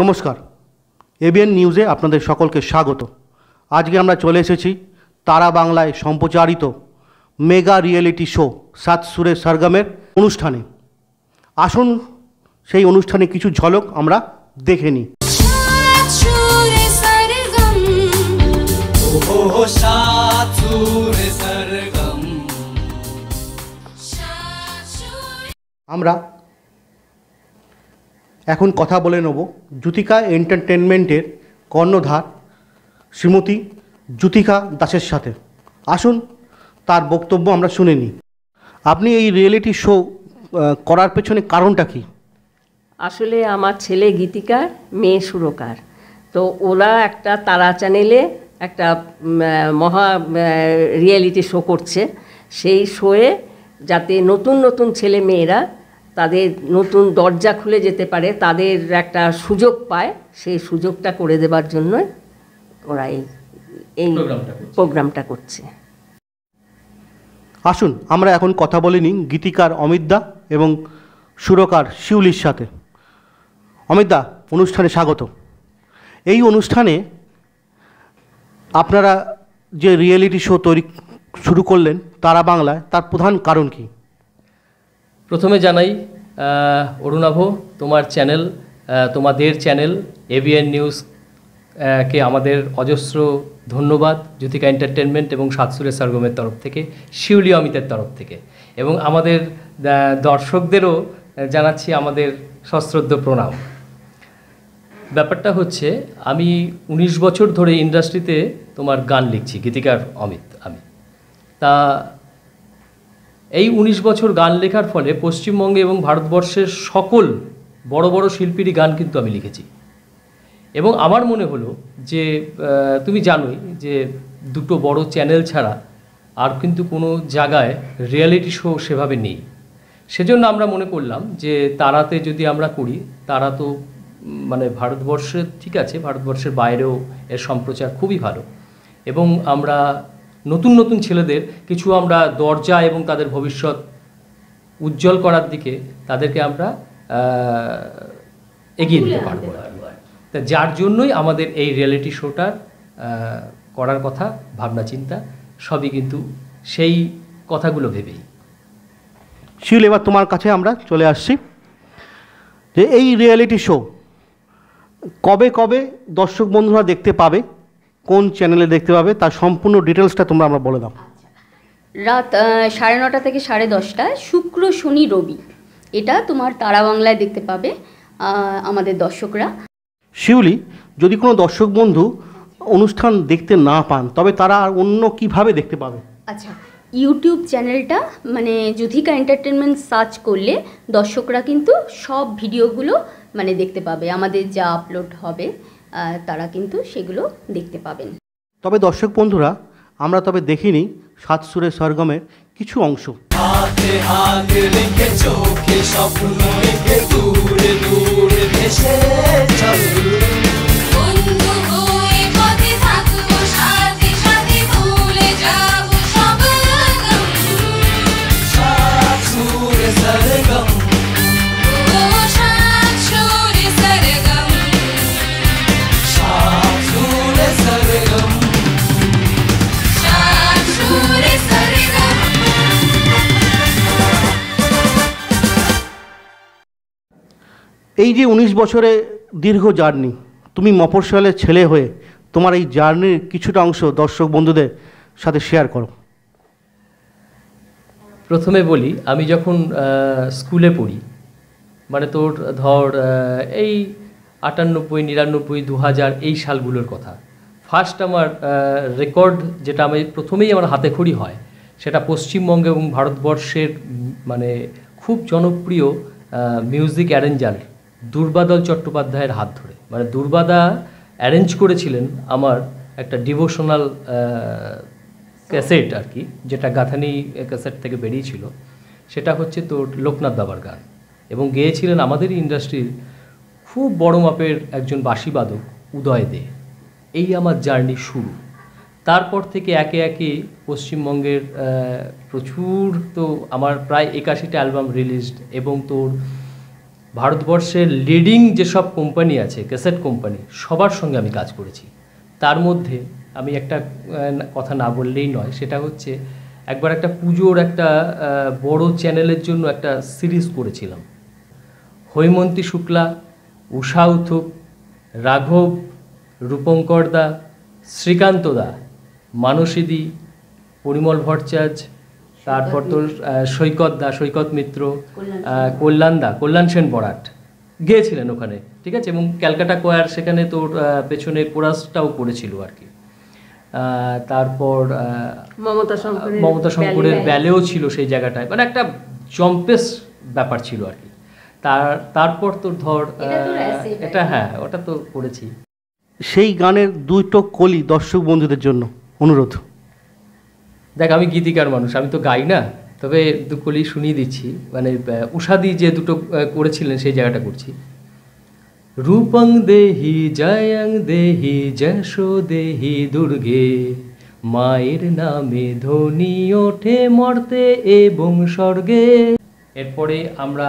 নমস্কার এবিএন নিউজে আপনাদের সকলকে স্বাগত আজকে আমরা চলে এসেছি তারা বাংলায় সম্প্রচারিত মেগা রিয়েলিটি শো সাত সুরে সরগমের অনুষ্ঠানে আসুন সেই অনুষ্ঠানে কিছু ঝলক আমরা দেখে নিই আমরা এখন কথা বলে নেব জ্যোতিকা এন্টারটেনমেন্টের কর্ণধার শ্রীমতী জ্যোতিকা দাসের সাথে আসুন তার বক্তব্য আমরা শুনে নিই আপনি এই রিয়েলিটি শো করার পেছনে কারণটা কি আসলে আমার ছেলে গীতিকার মেয়ে সুরকার তো ওরা একটা তারা চ্যানেলে একটা মহা রিয়েলিটি শো করছে সেই শোয়ে যাতে নতুন নতুন ছেলে মেয়েরা তাদের নতুন দরজা খুলে যেতে পারে তাদের একটা সুযোগ পায় সেই সুযোগটা করে দেবার জন্য ওরা এই এই প্রোগ্রামটা করছে আসুন আমরা এখন কথা বলিনি গীতিকার অমিতদা এবং সুরকার শিউলির সাথে অমিতদা অনুষ্ঠানে স্বাগত এই অনুষ্ঠানে আপনারা যে রিয়েলিটি শো তৈরি শুরু করলেন তারা বাংলায় তার প্রধান কারণ কী প্রথমে জানাই অরুণাভ তোমার চ্যানেল তোমাদের চ্যানেল এবিএন নিউজ কে আমাদের অজস্র ধন্যবাদ জ্যোতিকা এন্টারটেনমেন্ট এবং সাতসুরে সরগমের তরফ থেকে শিউলি অমিতের তরফ থেকে এবং আমাদের দর্শকদেরও জানাচ্ছি আমাদের সশ্রদ্ধ প্রণাম ব্যাপারটা হচ্ছে আমি ১৯ বছর ধরে ইন্ডাস্ট্রিতে তোমার গান লিখছি গীতিকার অমিত আমি তা এই ১৯ বছর গান লেখার ফলে পশ্চিমবঙ্গে এবং ভারতবর্ষের সকল বড় বড় শিল্পীরই গান কিন্তু আমি লিখেছি এবং আমার মনে হলো যে তুমি জানোই যে দুটো বড় চ্যানেল ছাড়া আর কিন্তু কোনো জায়গায় রিয়ালিটি শো সেভাবে নেই সেজন্য আমরা মনে করলাম যে তারাতে যদি আমরা করি তারা তো মানে ভারতবর্ষের ঠিক আছে ভারতবর্ষের বাইরেও এর সম্প্রচার খুবই ভালো এবং আমরা নতুন নতুন ছেলেদের কিছু আমরা দরজা এবং তাদের ভবিষ্যৎ উজ্জ্বল করার দিকে তাদেরকে আমরা এগিয়ে দিতে পারবো তা যার জন্যই আমাদের এই রিয়েলিটি শোটার করার কথা ভাবনা চিন্তা সবই কিন্তু সেই কথাগুলো ভেবেই শিল এবার তোমার কাছে আমরা চলে আসছি যে এই রিয়েলিটি শো কবে কবে দর্শক বন্ধুরা দেখতে পাবে কোন চ্যানেলে দেখতে পাবে তার সম্পূর্ণ ডিটেলসটা তোমরা আমরা বলে দাও আচ্ছা। রাত সাড়ে নটা থেকে সাড়ে দশটা শুক্র শনি রবি এটা তোমার তারা বাংলায় দেখতে পাবে আমাদের দর্শকরা শিউলি যদি কোনো দর্শক বন্ধু অনুষ্ঠান দেখতে না পান তবে তারা আর অন্য কিভাবে দেখতে পাবে আচ্ছা ইউটিউব চ্যানেলটা মানে যুধিকা এন্টারটেনমেন্ট সার্চ করলে দর্শকরা কিন্তু সব ভিডিওগুলো মানে দেখতে পাবে আমাদের যা আপলোড হবে তারা কিন্তু সেগুলো দেখতে পাবেন তবে দর্শক বন্ধুরা আমরা তবে দেখিনি সাত সরগমের কিছু অংশ চোখে স্বপ্ন দূরে দূরে এই যে উনিশ বছরে দীর্ঘ জার্নি তুমি মফস্বলের ছেলে হয়ে তোমার এই জার্নির কিছুটা অংশ দর্শক বন্ধুদের সাথে শেয়ার করো প্রথমে বলি আমি যখন স্কুলে পড়ি মানে তোর ধর এই আটানব্বই নিরানব্বই দু হাজার এই সালগুলোর কথা ফার্স্ট আমার রেকর্ড যেটা আমি প্রথমেই আমার হাতে খড়ি হয় সেটা পশ্চিমবঙ্গ এবং ভারতবর্ষের মানে খুব জনপ্রিয় মিউজিক অ্যারেঞ্জার দুর্বাদল চট্টোপাধ্যায়ের হাত ধরে মানে দুর্বাদা অ্যারেঞ্জ করেছিলেন আমার একটা ডিভোশনাল ক্যাসেট আর কি যেটা গাথানি ক্যাসেট থেকে বেরিয়েছিল সেটা হচ্ছে তোর লোকনাথ বাবার গান এবং গেয়েছিলেন আমাদেরই ইন্ডাস্ট্রির খুব বড় মাপের একজন বাসিবাদক উদয় দে এই আমার জার্নি শুরু তারপর থেকে একে একে পশ্চিমবঙ্গের প্রচুর তো আমার প্রায় একাশিটা অ্যালবাম রিলিজড এবং তোর ভারতবর্ষের লিডিং যেসব কোম্পানি আছে ক্যাসেট কোম্পানি সবার সঙ্গে আমি কাজ করেছি তার মধ্যে আমি একটা কথা না বললেই নয় সেটা হচ্ছে একবার একটা পুজোর একটা বড় চ্যানেলের জন্য একটা সিরিজ করেছিলাম হৈমন্তী শুক্লা উষা উথুপ রাঘব রূপঙ্কর দা শ্রীকান্ত দা মানসীদি পরিমল ভট্টাচার্য তারপর তোর সৈকত দা সৈকত মিত্র কল্যাণ দা কল্যাণ সেন বরাট গিয়েছিলেন ওখানে ঠিক আছে এবং ক্যালকাটা কোয়ার সেখানে তোর পেছনে কোরাসটাও করেছিল আর কি তারপর মমতা শঙ্করের ব্যালেও ছিল সেই জায়গাটায় মানে একটা চম্পেস ব্যাপার ছিল আর কি তার তারপর তোর ধর এটা হ্যাঁ ওটা তো করেছি সেই গানের দুটো কলি দর্শক বন্ধুদের জন্য অনুরোধ দেখ আমি গীতিকার মানুষ আমি তো গাই না তবে দুকলি শুনিয়ে দিচ্ছি মানে উষাদি যে দুটো করেছিলেন সেই জায়গাটা করছি রূপং দেহি জয়ং দেহি যশো দেহি দুর্গে মায়ের নামে ধ্বনি ওঠে মর্তে এবং স্বর্গে এরপরে আমরা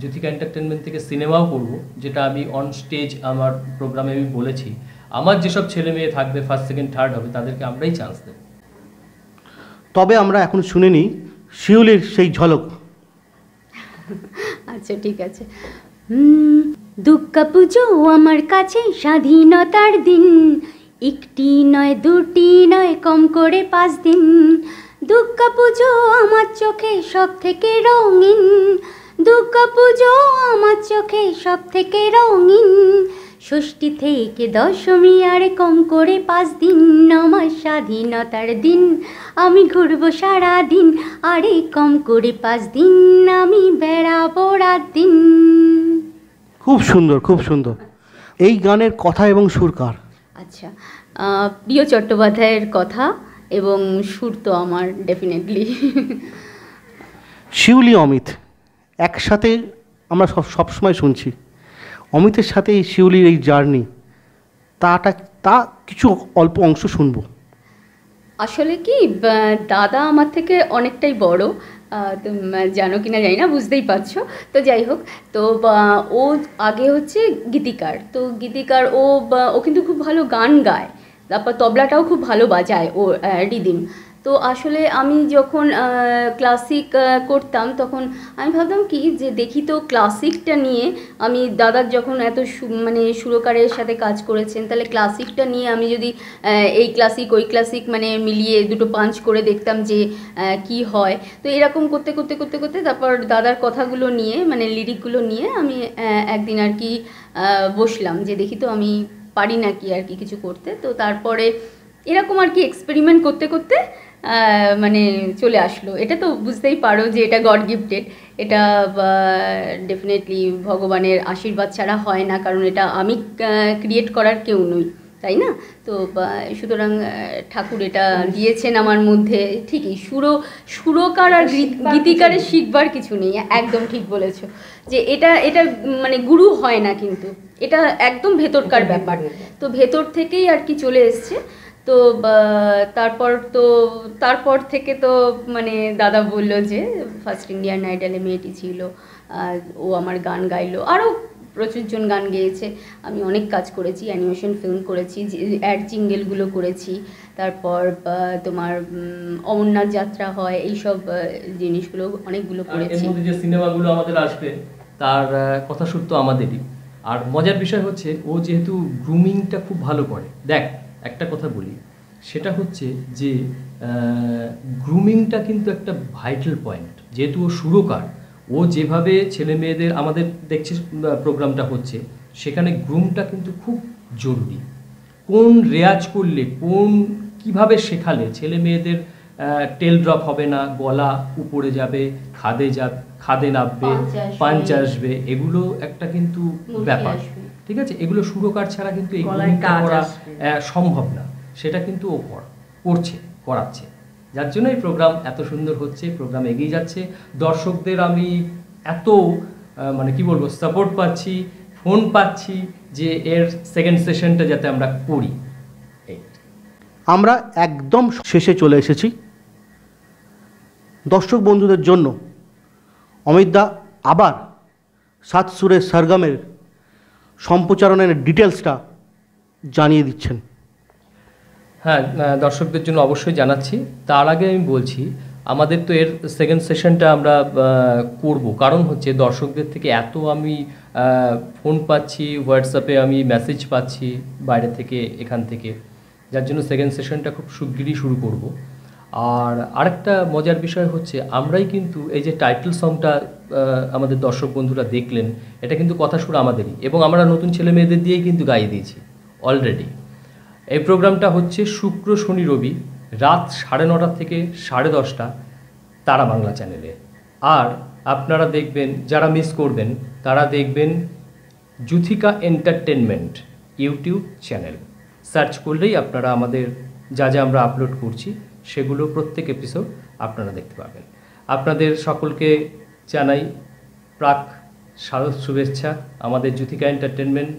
জ্যোতিকা এন্টারটেনমেন্ট থেকে সিনেমাও করব যেটা আমি অন স্টেজ আমার প্রোগ্রামে আমি বলেছি আমার যেসব ছেলে মেয়ে থাকবে ফার্স্ট সেকেন্ড থার্ড হবে তাদেরকে আমরাই চান্স দেবো তবে আমরা এখন শুনে নিই শিউলির সেই ঝলক আচ্ছা ঠিক আছে দুর্গা পুজো আমার কাছে স্বাধীনতার দিন একটি নয় দুটি নয় কম করে পাঁচ দিন দুর্গা পুজো আমার চোখে সব থেকে রঙিন দুর্গা পুজো আমার চোখে সব থেকে রঙিন ষষ্ঠী থেকে দশমী আর কম করে পাঁচ দিন আমার স্বাধীনতার দিন আমি ঘুরবো সারা দিন আরে কম করে পাঁচ দিন আমি বেড়াবো রাত দিন খুব সুন্দর খুব সুন্দর এই গানের কথা এবং সুরকার আচ্ছা প্রিয় চট্টোপাধ্যায়ের কথা এবং সুর তো আমার ডেফিনেটলি শিউলি অমিত একসাথে আমরা সব সবসময় শুনছি অমিতের সাথে এই শিউলির এই জার্নি তাটা তা কিছু অল্প অংশ শুনব আসলে কি দাদা আমার থেকে অনেকটাই বড় জানো কি না জানি না বুঝতেই পারছো তো যাই হোক তো ও আগে হচ্ছে গীতিকার তো গীতিকার ও ও কিন্তু খুব ভালো গান গায় তারপর তবলাটাও খুব ভালো বাজায় ও রিদিম তো আসলে আমি যখন ক্লাসিক করতাম তখন আমি ভাবতাম কি যে দেখি তো ক্লাসিকটা নিয়ে আমি দাদার যখন এত মানে সুরকারের সাথে কাজ করেছেন তাহলে ক্লাসিকটা নিয়ে আমি যদি এই ক্লাসিক ওই ক্লাসিক মানে মিলিয়ে দুটো পাঞ্চ করে দেখতাম যে কি হয় তো এরকম করতে করতে করতে করতে তারপর দাদার কথাগুলো নিয়ে মানে লিরিকগুলো নিয়ে আমি একদিন আর কি বসলাম যে দেখি তো আমি পারি নাকি আর কি কিছু করতে তো তারপরে এরকম আর কি এক্সপেরিমেন্ট করতে করতে মানে চলে আসলো এটা তো বুঝতেই পারো যে এটা গড গিফটেড এটা ডেফিনেটলি ভগবানের আশীর্বাদ ছাড়া হয় না কারণ এটা আমি ক্রিয়েট করার কেউ নই তাই না তো সুতরাং ঠাকুর এটা দিয়েছেন আমার মধ্যে ঠিকই সুরো সুরকার আর গীতিকারের শিখবার কিছু নেই একদম ঠিক বলেছ যে এটা এটা মানে গুরু হয় না কিন্তু এটা একদম ভেতরকার ব্যাপার তো ভেতর থেকেই আর কি চলে এসছে তো তারপর তো তারপর থেকে তো মানে দাদা বলল যে ফার্স্ট ইন্ডিয়ান আইডলে মেয়েটি ছিল ও আমার গান গাইলো আরও প্রচুরজন গান গেয়েছে আমি অনেক কাজ করেছি অ্যানিমেশন ফিল্ম করেছি অ্যাড চিঙ্গেলগুলো করেছি তারপর তোমার অমরনাথ যাত্রা হয় এইসব জিনিসগুলো অনেকগুলো করেছি যে সিনেমাগুলো আমাদের আসবে তার কথা সত্য আমাদেরই আর মজার বিষয় হচ্ছে ও যেহেতু গ্রুমিংটা খুব ভালো করে দেখ একটা কথা বলি সেটা হচ্ছে যে গ্রুমিংটা কিন্তু একটা ভাইটাল পয়েন্ট যেহেতু ও সুরকার ও যেভাবে ছেলে মেয়েদের আমাদের দেখছে প্রোগ্রামটা হচ্ছে সেখানে গ্রুমটা কিন্তু খুব জরুরি কোন রেয়াজ করলে কোন কিভাবে শেখালে ছেলে মেয়েদের টেল ড্রপ হবে না গলা উপরে যাবে খাদে যাবে খাদে নামবে পাঞ্চ আসবে এগুলো একটা কিন্তু ব্যাপার ঠিক আছে এগুলো সুরকার ছাড়া কিন্তু করা সম্ভব না সেটা কিন্তু ও করছে করাচ্ছে যার জন্য এই প্রোগ্রাম এত সুন্দর হচ্ছে প্রোগ্রাম এগিয়ে যাচ্ছে দর্শকদের আমি এত মানে কি বলবো সাপোর্ট পাচ্ছি ফোন পাচ্ছি যে এর সেকেন্ড সেশনটা যাতে আমরা করি আমরা একদম শেষে চলে এসেছি দর্শক বন্ধুদের জন্য দা আবার সাত সুরের সরগমের সম্প্রচারণের ডিটেলসটা জানিয়ে দিচ্ছেন হ্যাঁ দর্শকদের জন্য অবশ্যই জানাচ্ছি তার আগে আমি বলছি আমাদের তো এর সেকেন্ড সেশনটা আমরা করব কারণ হচ্ছে দর্শকদের থেকে এত আমি ফোন পাচ্ছি হোয়াটসঅ্যাপে আমি মেসেজ পাচ্ছি বাইরে থেকে এখান থেকে যার জন্য সেকেন্ড সেশনটা খুব শিগগিরই শুরু করব আর আরেকটা মজার বিষয় হচ্ছে আমরাই কিন্তু এই যে টাইটেল সংটা আমাদের দর্শক বন্ধুরা দেখলেন এটা কিন্তু কথা শুরু আমাদেরই এবং আমরা নতুন ছেলে মেয়েদের দিয়েই কিন্তু গাইয়ে দিয়েছি অলরেডি এই প্রোগ্রামটা হচ্ছে শুক্র শনি রবি রাত সাড়ে নটা থেকে সাড়ে দশটা তারা বাংলা চ্যানেলে আর আপনারা দেখবেন যারা মিস করবেন তারা দেখবেন Juthika entertainment YouTube channel search করলেই আপনারা আমাদের যা যা আমরা আপলোড করছি সেগুলো প্রত্যেক এপিসোড আপনারা দেখতে পাবেন আপনাদের সকলকে জানাই প্রাক শারদ শুভেচ্ছা আমাদের জ্যোতিকা এন্টারটেনমেন্ট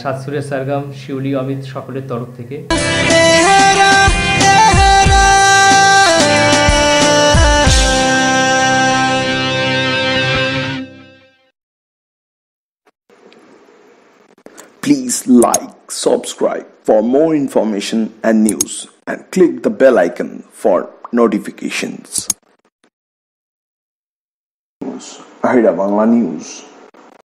সাতসুরে সারগাম শিউলি অমিত সকলের তরফ থেকে please like subscribe for more information and news and click the bell icon for notifications. Ahira Bangla News